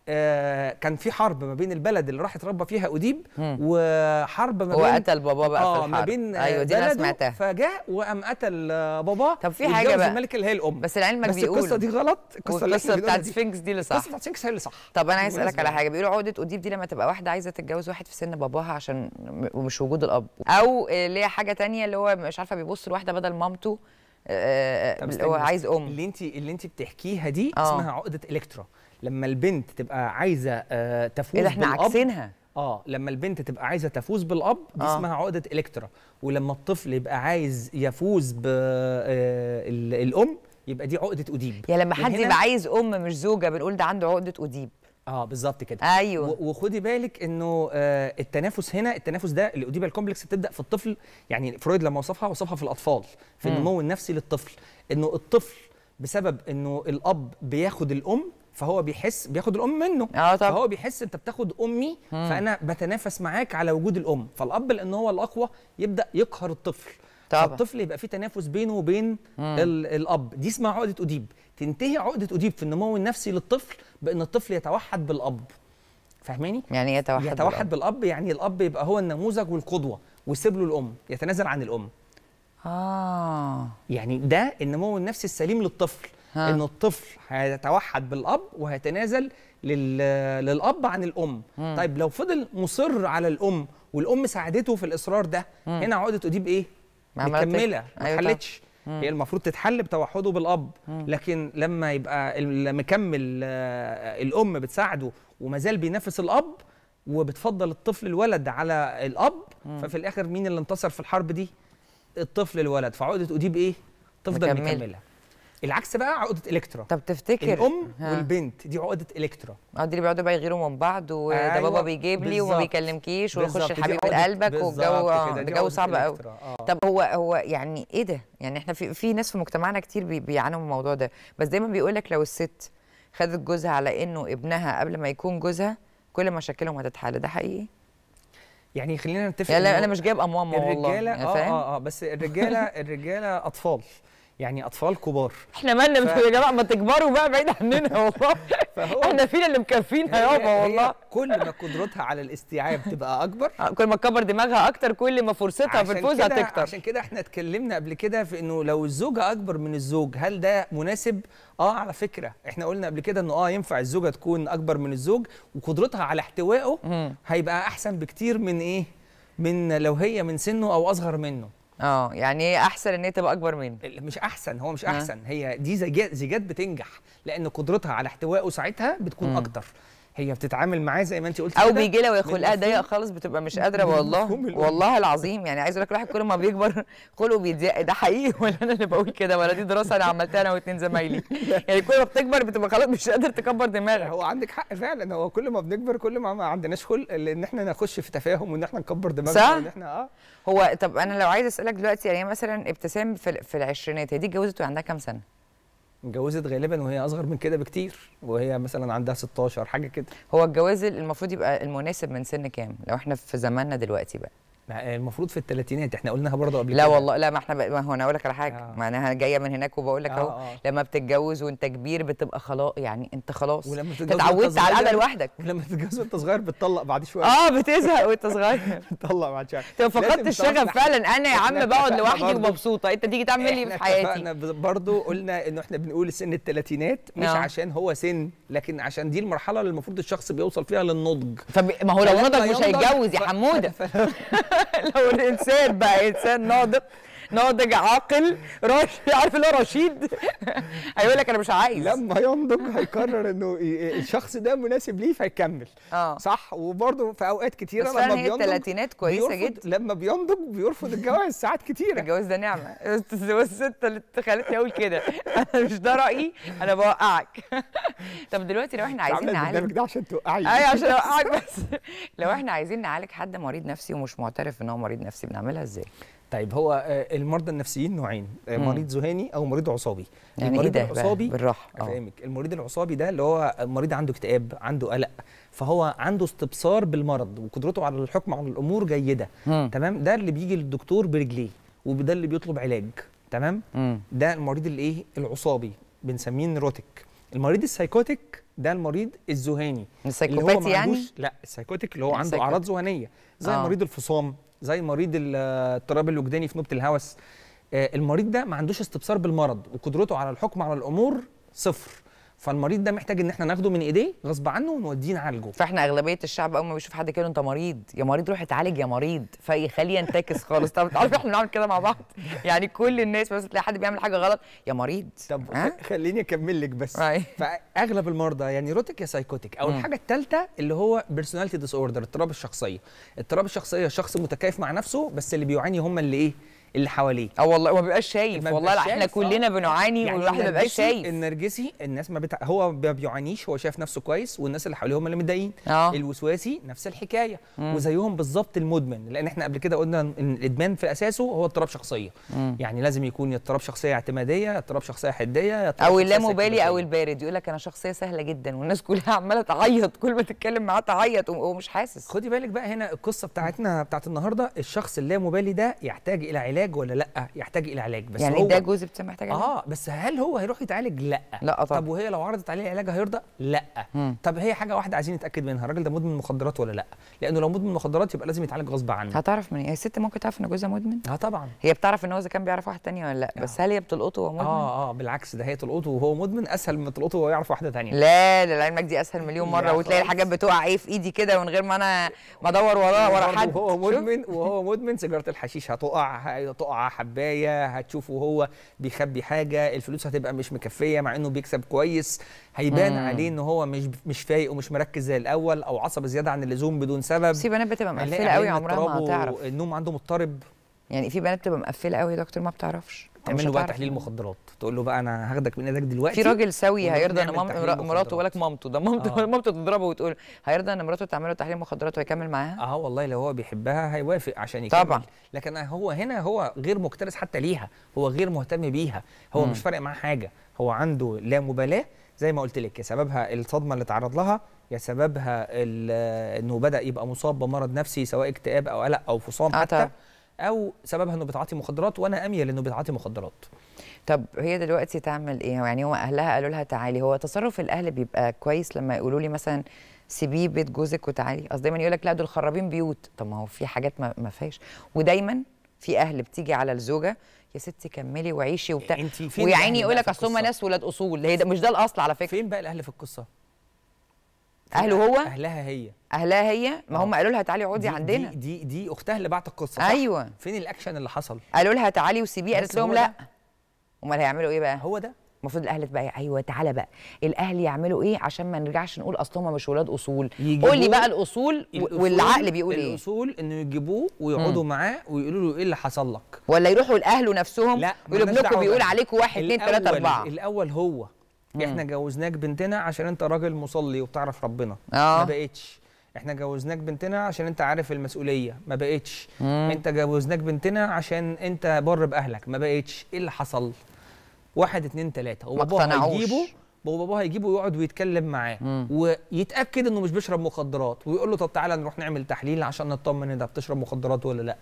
آه كان في حرب ما بين البلد اللي راح اتربى فيها اديب وحرب ما بين هو قتل باباه بقى آه في الحرب ما بين ايوه دي انا سمعتها فجاء وقام قتل آه، باباه طب في حاجه بقى الملك اللي هي الام بس بيقول بس القصه دي غلط القصه القصه بتاعت سفنكس دي اللي صح القصه بتاعت سفنكس هي اللي صح طب انا عايز اسالك على يعني. حاجه بيقولوا عقده اديب دي لما تبقى واحده عايزه تتجوز واحد في سن باباها عشان ومش وجود الاب او اللي هي حاجه ثانيه اللي هو مش عارفه بيبص لواحده بدل مامته آه، آه، هو عايز ام اللي انت اللي انت بتحكيها دي أوه. اسمها عقده الكترا لما البنت تبقى عايزه آه، تفوز إيه احنا عكسينها اه لما البنت تبقى عايزه تفوز بالاب دي آه. اسمها عقده الكترا ولما الطفل يبقى عايز يفوز بالام يبقى دي عقده اوديب يا لما حد يبقى عايز ام مش زوجه بنقول ده عنده عقده اوديب اه بالظبط كده ايوه وخدي بالك انه آه التنافس هنا التنافس ده الاوديبال كومبلكس بتبدا في الطفل يعني فرويد لما وصفها وصفها في الاطفال في م. النمو النفسي للطفل انه الطفل بسبب انه الاب بياخد الام فهو بيحس بياخد الام منه آه طبعا. فهو بيحس انت بتاخد امي م. فانا بتنافس معاك على وجود الام فالاب لان هو الاقوى يبدا يقهر الطفل طبعا. فالطفل يبقى في تنافس بينه وبين الاب دي اسمها عقده اوديب تنتهي عقده اوديب في النمو النفسي للطفل بان الطفل يتوحد بالاب فاهماني يعني يتوحد إيه يتوحد بالأب. بالاب يعني الاب يبقى هو النموذج والقدوه ويسيب له الام يتنازل عن الام اه يعني ده النمو النفسي السليم للطفل ها. ان الطفل هيتوحد بالاب وهيتنازل لل... للاب عن الام م. طيب لو فضل مصر على الام والام ساعدته في الاصرار ده م. هنا عقده اوديب ايه مكمله ما أيوة حلتش أيوة هي المفروض تتحل بتوحده بالاب لكن لما يبقى مكمل آه، الام بتساعده ومازال بينافس الاب وبتفضل الطفل الولد على الاب ففي الاخر مين اللي انتصر في الحرب دي الطفل الولد فعقده اديب ايه تفضل مكمله العكس بقى عقده الكترا طب تفتكر الام ها. والبنت دي عقده الكترا اه دي اللي بيقعدوا بقى يغيروا من بعض وده أيوة، بابا بيجيب لي وما بيكلمكيش ويخش الحبيب قلبك والجو الجو صعب قوي آه. طب هو هو يعني ايه ده؟ يعني احنا في في ناس في مجتمعنا كتير بيعانوا من الموضوع ده بس دايما بيقول لك لو الست خدت جوزها على انه ابنها قبل ما يكون جوزها كل مشاكلهم هتتحل ده حقيقي؟ يعني خلينا نتفق يعني انا مش جايب امام والله الرجاله يعني اه اه اه بس الرجاله الرجاله اطفال يعني اطفال كبار احنا مالنا ف... يا جماعه ما تكبروا بقى بعيد عننا والله احنا فينا اللي مكفينا يابا والله كل ما قدرتها على الاستيعاب تبقى اكبر آه، كل ما تكبر دماغها اكتر كل ما فرصتها في الفوز هتكتر عشان كده احنا اتكلمنا قبل كده في انه لو الزوجه اكبر من الزوج هل ده مناسب اه على فكره احنا قلنا قبل كده انه اه ينفع الزوجه تكون اكبر من الزوج وقدرتها على احتوائه هيبقى احسن بكتير من ايه من لو هي من سنه او اصغر منه اه يعني ايه احسن ان هي تبقى اكبر منه مش احسن هو مش آه. احسن هي دي زيجات بتنجح لان قدرتها على احتوائه ساعتها بتكون اكتر هي بتتعامل معاه زي ما انت قلتي او بيجي لها خلقها ضيق خالص بتبقى مش قادره والله والله العظيم يعني عايز اقول لك الواحد كل ما بيكبر خلقه بيضيق ده حقيقي ولا انا اللي بقول كده ولا دي دراسه انا عملتها انا واثنين زمايلي يعني كل ما بتكبر بتبقى خلاص مش قادر تكبر دماغك هو عندك حق فعلا هو كل ما بنكبر كل ما ما عندناش خلق لان احنا نخش في تفاهم وان احنا نكبر دماغنا صح؟ وان احنا اه هو طب انا لو عايز اسالك دلوقتي يعني مثلا ابتسام في, في العشرينات هي دي اتجوزت وعندها كام سنه؟ اتجوزت غالبا وهي اصغر من كده بكتير وهي مثلا عندها 16 حاجه كده هو الجواز المفروض يبقى المناسب من سن كام لو احنا في زماننا دلوقتي بقى المفروض في الثلاثينات احنا قلناها برضه قبل لا كده. والله لا ما احنا ما هو انا اقول لك على حاجه آه. ما انا جايه من هناك وبقول لك آه، اهو آه. لما بتتجوز وانت كبير بتبقى خلاص يعني انت خلاص ولما اتعودت على القعده لوحدك ولما تتجوز وانت صغير بتطلق بعد شويه اه بتزهق وانت صغير بتطلق بعد شويه انت فقدت الشغف فعلا انا يا عم بقعد لوحدي ومبسوطه انت تيجي تعمل لي في حياتي احنا برضه قلنا انه احنا بنقول سن الثلاثينات مش آه. عشان هو سن لكن عشان دي المرحله اللي المفروض الشخص بيوصل فيها للنضج ما هو لو نضج مش هيتجوز يا حموده لو الانسان بقى انسان ناضج ناضج عاقل راش عارف اللي هو رشيد هيقول لك انا مش عايز لما ينضج هيقرر انه الشخص ده مناسب ليه فيكمل اه صح وبرده في اوقات كتيره بس لما بينضج الثلاثينات كويسه جدا لما بينضج بيرفض الجواز ساعات كتيره الجواز ده نعمه الست اللي خلتني اقول كده انا مش ده رايي انا بوقعك طب دلوقتي لو احنا عايزين نعالج البرنامج ده عشان توقعي ايوه عشان اوقعك بس لو احنا عايزين نعالج حد مريض نفسي ومش معترف ان هو مريض نفسي بنعملها ازاي طيب هو آه، المرضى النفسيين نوعين آه، مريض ذهاني او مريض عصابي يعني المريض إيه العصابي بالراحه آه. فاهمك المريض العصابي ده اللي هو مريض عنده اكتئاب عنده قلق فهو عنده استبصار بالمرض وقدرته على الحكم على الامور جيده مم. تمام ده اللي بيجي للدكتور برجليه وده اللي بيطلب علاج تمام مم. ده المريض الايه العصابي بنسميه نيروتيك المريض السايكوتيك ده المريض الذهاني السايكوباتي يعني لا السايكوتيك اللي هو عنده اعراض ذهانيه زي آه. مريض الفصام زي مريض الاضطراب الوجداني في نوبه الهوس آه، المريض ده ما عندوش استبصار بالمرض وقدرته على الحكم على الامور صفر فالمريض ده محتاج ان احنا ناخده من ايديه غصب عنه ونوديه نعالجه فاحنا اغلبيه الشعب اول ما بيشوف حد كده انت مريض يا مريض روح اتعالج يا مريض فيخليه ينتكس خالص طب تعرف احنا بنعمل كده مع بعض يعني كل الناس بس تلاقي حد بيعمل حاجه غلط يا مريض طب خليني اكمل لك بس فاغلب المرضى يعني روتيك يا سايكوتيك او الحاجه الثالثه اللي هو بيرسوناليتي ديس اوردر اضطراب الشخصيه اضطراب الشخصيه شخص متكيف مع نفسه بس اللي بيعاني هم اللي ايه اللي حواليه اه والله ما بيبقاش شايف والله احنا كلنا آه. بنعاني يعني والواحد ما بيبقاش شايف النرجسي الناس ما بتع... هو ما بيعانيش هو شايف نفسه كويس والناس اللي حواليه هم اللي متضايقين آه. الوسواسي نفس الحكايه مم. وزيهم بالظبط المدمن لان احنا قبل كده قلنا ان الادمان في اساسه هو اضطراب شخصيه مم. يعني لازم يكون اضطراب شخصيه اعتماديه اضطراب شخصيه حديه او اللامبالي او البارد يقول لك انا شخصيه سهله جدا والناس كلها عماله تعيط كل ما تتكلم معاه تعيط ومش حاسس خدي بالك بقى هنا القصه بتاعتنا بتاعت النهارده الشخص اللامبالي ده يحتاج الى علاج علاج ولا لا يحتاج الى علاج بس يعني هو ده جزء محتاج علاج اه بس هل هو هيروح يتعالج لا لا طبعا طب وهي لو عرضت عليه علاج هيرضى لا مم. طب هي حاجه واحده عايزين نتاكد منها الراجل ده مدمن مخدرات ولا لا لانه لو مدمن مخدرات يبقى لازم يتعالج غصب عنه هتعرف منين هي الست ممكن تعرف ان جوزها مدمن اه طبعا هي بتعرف ان هو اذا كان بيعرف واحده ثانيه ولا لا آه. بس هل هي بتلقطه وهو مدمن اه اه بالعكس ده هي تلقطه وهو مدمن اسهل من تلقطه وهو يعرف واحده ثانيه لا لعلمك دي اسهل مليون مره وتلاقي الحاجات بتقع ايه في ايدي كده من غير ما انا ما ادور وراه ورا حد وهو مدمن وهو مدمن سيجاره الحشيش هتقع تقع حبايه هتشوفه هو بيخبي حاجه الفلوس هتبقى مش مكفيه مع انه بيكسب كويس هيبان مم. عليه ان هو مش مش فايق ومش مركز زي الاول او عصبي زياده عن اللزوم بدون سبب في بنات بتبقى مقفله قوي عمرها ما هتعرف النوم عنده مضطرب يعني في بنات بتبقى مقفله قوي يا دكتور ما بتعرفش تعمل له بقى تحليل مخدرات تقول له بقى انا هاخدك من ايدك دلوقتي في راجل سوي هيرضى ان مراته ولك مامته ده مامته آه. مامته تضربه وتقول هيرضى ان مراته تعمل له تحليل مخدرات ويكمل معاها اه والله لو هو بيحبها هيوافق عشان يكمل طبعا لكن هو هنا هو غير مكترث حتى ليها هو غير مهتم بيها هو م. مش فارق معاه حاجه هو عنده لا مبالاه زي ما قلت لك يا سببها الصدمه اللي تعرض لها يا سببها انه بدا يبقى مصاب بمرض نفسي سواء اكتئاب او قلق او فصام آه، حتى او سببها انه بتعاطي مخدرات وانا اميل انه بتعاطي مخدرات طب هي دلوقتي تعمل ايه يعني هو اهلها قالوا لها تعالي هو تصرف الاهل بيبقى كويس لما يقولوا لي مثلا سيبيه بيت جوزك وتعالي اصل دايما يقول لك لا دول خرابين بيوت طب ما هو في حاجات ما, ما فيهاش ودايما في اهل بتيجي على الزوجه يا ستي كملي وعيشي وبتاع إيه، ويا عيني يقول لك اصل هم ناس ولاد اصول هي ده مش ده الاصل على فكره فين بقى الاهل في القصه اهله هو اهلها هي اهلها هي ما آه. هم قالوا لها تعالي اقعدي عندنا دي دي دي اختها اللي بعت القصه ايوه فين الاكشن اللي حصل قالوا لها تعالي وسيبيه قالت لهم لا امال هيعملوا ايه بقى هو ده المفروض الاهل بقى ايوه تعالى بقى الاهل يعملوا ايه عشان ما نرجعش نقول اصل هم مش ولاد اصول قول لي بقى الاصول, والعقل بيقول ايه الاصول انه يجيبوه ويقعدوا معاه ويقولوا له ايه اللي حصل لك ولا يروحوا لاهله نفسهم لا يقولوا ابنكم بيقول عليكم واحد اثنين ثلاثه اربعه الاول هو مم. احنا جوزناك بنتنا عشان انت راجل مصلي وبتعرف ربنا آه. ما بقتش احنا جوزناك بنتنا عشان انت عارف المسؤوليه ما بقتش انت جوزناك بنتنا عشان انت بر باهلك ما بقتش ايه اللي حصل واحد اتنين تلاته هو باباه هيجيبه وباباه هيجيبه ويقعد ويتكلم معاه ويتاكد انه مش بيشرب مخدرات ويقول له طب تعالى نروح نعمل تحليل عشان نطمن ان انت بتشرب مخدرات ولا لا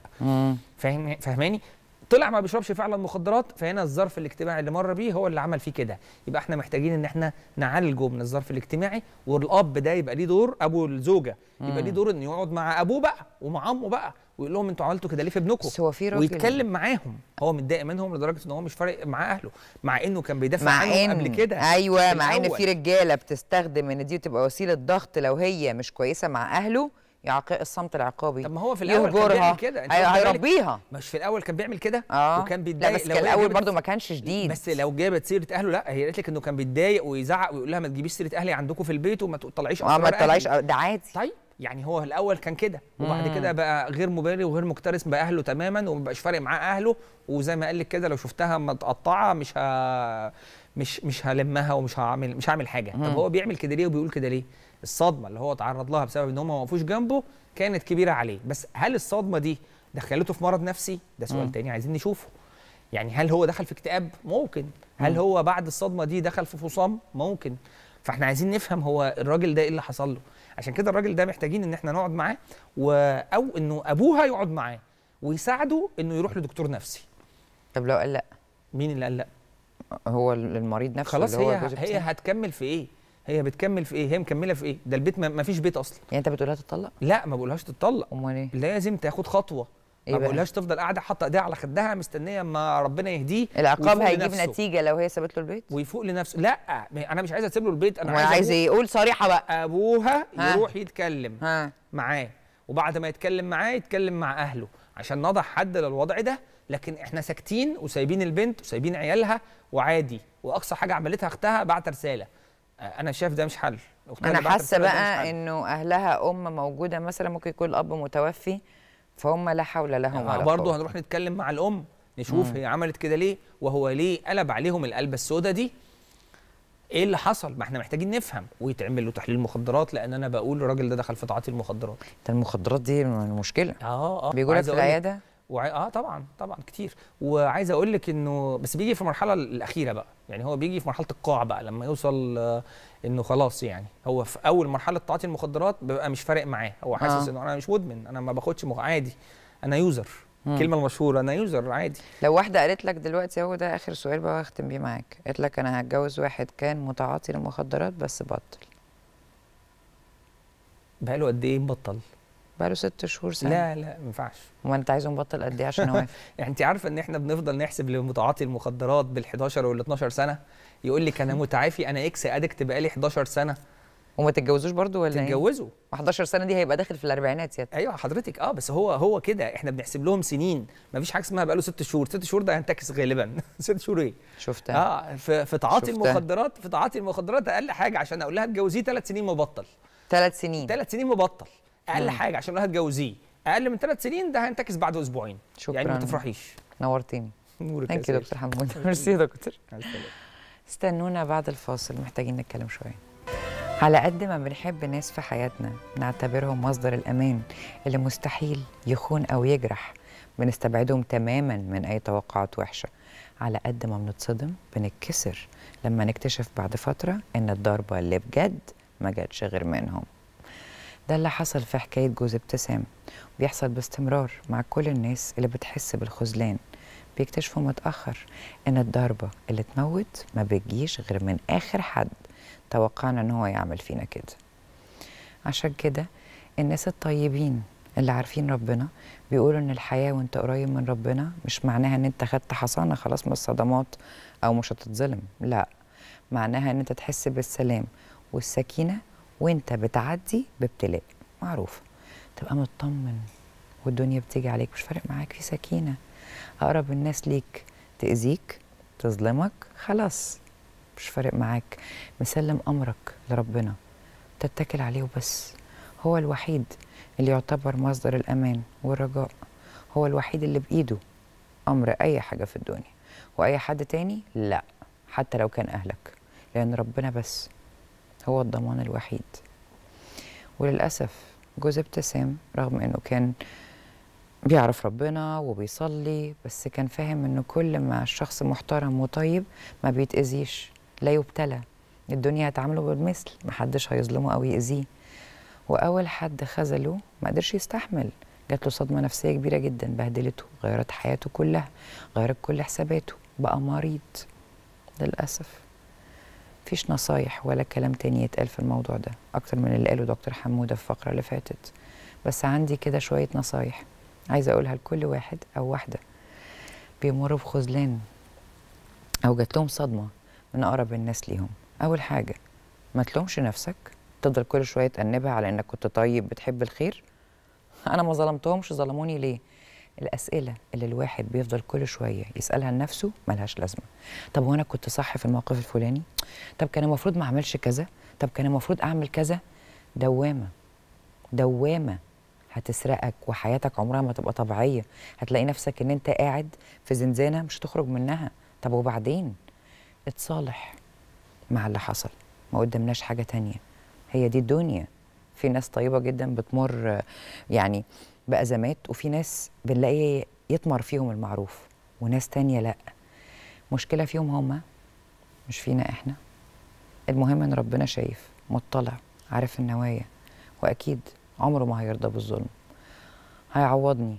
فاهم فاهماني طلع ما بيشربش فعلا مخدرات فهنا الظرف الاجتماعي اللي مر بيه هو اللي عمل فيه كده يبقى احنا محتاجين ان احنا نعالجه من الظرف الاجتماعي والاب ده يبقى ليه دور ابو الزوجه يبقى ليه دور انه يقعد مع ابوه بقى ومع امه بقى ويقول لهم انتوا عملتوا كده ليه في ابنكم بس هو في راجل ويتكلم معاهم هو متضايق منهم لدرجه ان هو مش فارق مع اهله مع انه كان بيدافع عنهم قبل كده ايوه مع ان في رجاله بتستخدم ان دي تبقى وسيله ضغط لو هي مش كويسه مع اهله يعق... الصمت العقابي طب ما هو في الاول يهجرها كده انت هيربيها مش في الاول كان بيعمل كده آه. وكان بيتضايق لا بس كان الاول برده ما كانش شديد بس لو جابت سيره اهله لا هي قالت لك انه كان بيتضايق ويزعق ويقول لها ما تجيبيش سيره اهلي عندكم في البيت وما تطلعيش اه ما تطلعيش ده عادي طيب يعني هو الاول كان كده وبعد كده بقى غير مبالي وغير مكترث باهله تماما وما بقاش فارق معاه اهله وزي ما قال لك كده لو شفتها متقطعه مش ه... مش مش هلمها ومش هعمل مش هعمل حاجه مم. طب هو بيعمل كده ليه وبيقول كده ليه الصدمه اللي هو تعرض لها بسبب ان هم ما وقفوش جنبه كانت كبيره عليه بس هل الصدمه دي دخلته في مرض نفسي ده سؤال م. تاني عايزين نشوفه يعني هل هو دخل في اكتئاب ممكن هل هو بعد الصدمه دي دخل في فصام ممكن فاحنا عايزين نفهم هو الراجل ده ايه اللي حصل له عشان كده الراجل ده محتاجين ان احنا نقعد معاه و... او انه ابوها يقعد معاه ويساعده انه يروح لدكتور نفسي طب لو قال لا مين اللي قال لا هو المريض نفسه خلاص هي هي هتكمل في ايه هي بتكمل في ايه هي مكمله في ايه ده البيت ما فيش بيت اصلا يعني انت بتقولها تتطلق لا ما بقولهاش تتطلق امال ايه لازم تاخد خطوه إيه ما بقولهاش تفضل قاعده حاطه ايديها على خدها مستنيه اما ربنا يهديه العقاب هيجيب لنفسه. نتيجه لو هي سابت له البيت ويفوق لنفسه لا انا مش عايزه اسيب له البيت انا عايز عايز ايه قول صريحه بقى ابوها ها. يروح يتكلم ها. معاه وبعد ما يتكلم معاه يتكلم مع اهله عشان نضع حد للوضع ده لكن احنا ساكتين وسايبين البنت وسايبين عيالها وعادي واقصى حاجه عملتها اختها بعت رساله انا شايف ده مش حل انا حاسه بقى انه اهلها ام موجوده مثلا ممكن يكون الاب متوفي فهم لا حول لهم ولا قوه برضه هنروح نتكلم مع الام نشوف مم. هي عملت كده ليه وهو ليه قلب عليهم القلبه السوداء دي ايه اللي حصل ما احنا محتاجين نفهم ويتعمل له تحليل مخدرات لان انا بقول الراجل ده دخل في تعاطي المخدرات ده المخدرات دي مشكله اه اه بيقول لك في العياده وع... اه طبعا طبعا كتير وعايز اقول لك انه بس بيجي في المرحله الاخيره بقى يعني هو بيجي في مرحله القاع بقى لما يوصل آه انه خلاص يعني هو في اول مرحله تعاطي المخدرات بيبقى مش فارق معاه هو حاسس آه. انه انا مش مدمن انا ما باخدش مخ... عادي انا يوزر الكلمه المشهوره انا يوزر عادي لو واحده قالت لك دلوقتي هو ده اخر سؤال بقى هختم بيه معاك قالت لك انا هتجوز واحد كان متعاطي للمخدرات بس بطل بقاله قد ايه مبطل بقاله ست شهور سنه لا لا ما ينفعش هو انت عايزه مبطل قد ايه عشان هو يعني انت عارفه ان احنا بنفضل نحسب لمتعاطي المخدرات بال11 وال12 سنه يقول لك انا متعافي انا اكس ادكت بقالي 11 سنه وما تتجوزوش برضو ولا إيه؟ تتجوزوا 11 سنه دي هيبقى داخل في الاربعينات يا ايوه حضرتك اه بس هو هو كده احنا بنحسب لهم سنين ما فيش حاجه اسمها بقاله ست شهور ست شهور ده هينتكس غالبا ست شهور ايه شفتها اه في تعاطي المخدرات في تعاطي المخدرات اقل حاجه عشان اقول لها اتجوزيه ثلاث سنين مبطل ثلاث سنين ثلاث سنين مبطل اقل مم. حاجه عشان لو هتجوزيه اقل من ثلاث سنين ده هينتكس بعد اسبوعين يعني شكرا يعني ما تفرحيش نورتيني ثانك يو دكتور حمود ميرسي يا دكتور استنونا بعد الفاصل محتاجين نتكلم شويه على قد ما بنحب ناس في حياتنا نعتبرهم مصدر الامان اللي مستحيل يخون او يجرح بنستبعدهم تماما من اي توقعات وحشه على قد ما بنتصدم بنتكسر لما نكتشف بعد فتره ان الضربه اللي بجد ما جاتش غير منهم ده اللي حصل في حكاية جوز ابتسام بيحصل باستمرار مع كل الناس اللي بتحس بالخذلان بيكتشفوا متأخر إن الضربة اللي تموت ما بتجيش غير من آخر حد توقعنا إن هو يعمل فينا كده عشان كده الناس الطيبين اللي عارفين ربنا بيقولوا إن الحياة وإنت قريب من ربنا مش معناها إن إنت خدت حصانة خلاص من الصدمات أو مش هتتظلم لأ معناها إن إنت تحس بالسلام والسكينة وانت بتعدي بابتلاء معروفه تبقى مطمن والدنيا بتيجي عليك مش فارق معاك في سكينه اقرب الناس ليك تاذيك تظلمك خلاص مش فارق معاك مسلم امرك لربنا تتكل عليه وبس هو الوحيد اللي يعتبر مصدر الامان والرجاء هو الوحيد اللي بايده امر اي حاجه في الدنيا واي حد تاني لا حتى لو كان اهلك لان ربنا بس هو الضمان الوحيد وللأسف جوز ابتسام رغم انه كان بيعرف ربنا وبيصلي بس كان فاهم انه كل ما الشخص محترم وطيب ما بيتأذيش لا يبتلى الدنيا هتعامله بالمثل محدش هيظلمه او يأذيه واول حد خذله ما قدرش يستحمل جات له صدمه نفسيه كبيره جدا بهدلته غيرت حياته كلها غيرت كل حساباته بقى مريض للاسف فيش نصايح ولا كلام تاني يتقال في الموضوع ده اكتر من اللي قاله دكتور حموده في الفقره اللي فاتت بس عندي كده شويه نصايح عايزه اقولها لكل واحد او واحده بيمروا بخذلان او جات لهم صدمه من اقرب الناس ليهم اول حاجه ما تلومش نفسك تفضل كل شويه تأنبها على انك كنت طيب بتحب الخير انا ما ظلمتهمش ظلموني ليه الاسئله اللي الواحد بيفضل كل شويه يسالها لنفسه ملهاش لازمه طب وانا كنت صح في الموقف الفلاني طب كان المفروض ما اعملش كذا طب كان المفروض اعمل كذا دوامه دوامه هتسرقك وحياتك عمرها ما تبقى طبيعيه هتلاقي نفسك ان انت قاعد في زنزانه مش هتخرج منها طب وبعدين اتصالح مع اللي حصل ما قدامناش حاجه تانية هي دي الدنيا في ناس طيبه جدا بتمر يعني بأزمات وفي ناس بنلاقي يطمر فيهم المعروف وناس تانية لأ مشكلة فيهم هما مش فينا إحنا المهم إن ربنا شايف مطلع عارف النوايا وأكيد عمره ما هيرضى بالظلم هيعوضني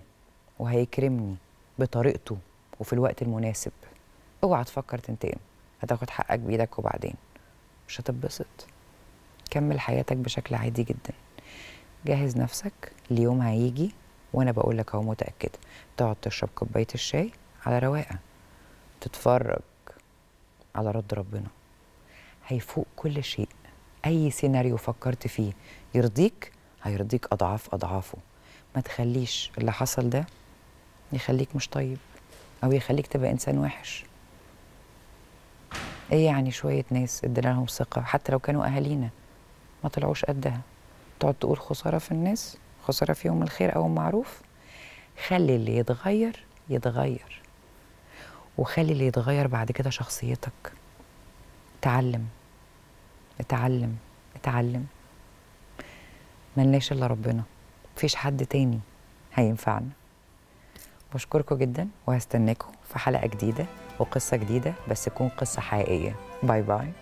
وهيكرمني بطريقته وفي الوقت المناسب اوعى تفكر تنتقم هتاخد حقك بإيدك وبعدين مش هتبسط كمل حياتك بشكل عادي جدا جهز نفسك ليوم هيجي وانا بقول لك اهو متاكده تقعد تشرب كوبايه الشاي على رواقه تتفرج على رد ربنا هيفوق كل شيء اي سيناريو فكرت فيه يرضيك هيرضيك اضعاف اضعافه ما تخليش اللي حصل ده يخليك مش طيب او يخليك تبقى انسان وحش ايه يعني شويه ناس ادينا لهم ثقه حتى لو كانوا اهالينا ما طلعوش قدها تقعد تقول خساره في الناس خسر فيهم الخير أو المعروف خلي اللي يتغير يتغير وخلي اللي يتغير بعد كده شخصيتك اتعلم اتعلم اتعلم ملناش الا ربنا مفيش حد تاني هينفعنا بشكركم جدا وهستناكم في حلقه جديده وقصه جديده بس تكون قصه حقيقيه باي باي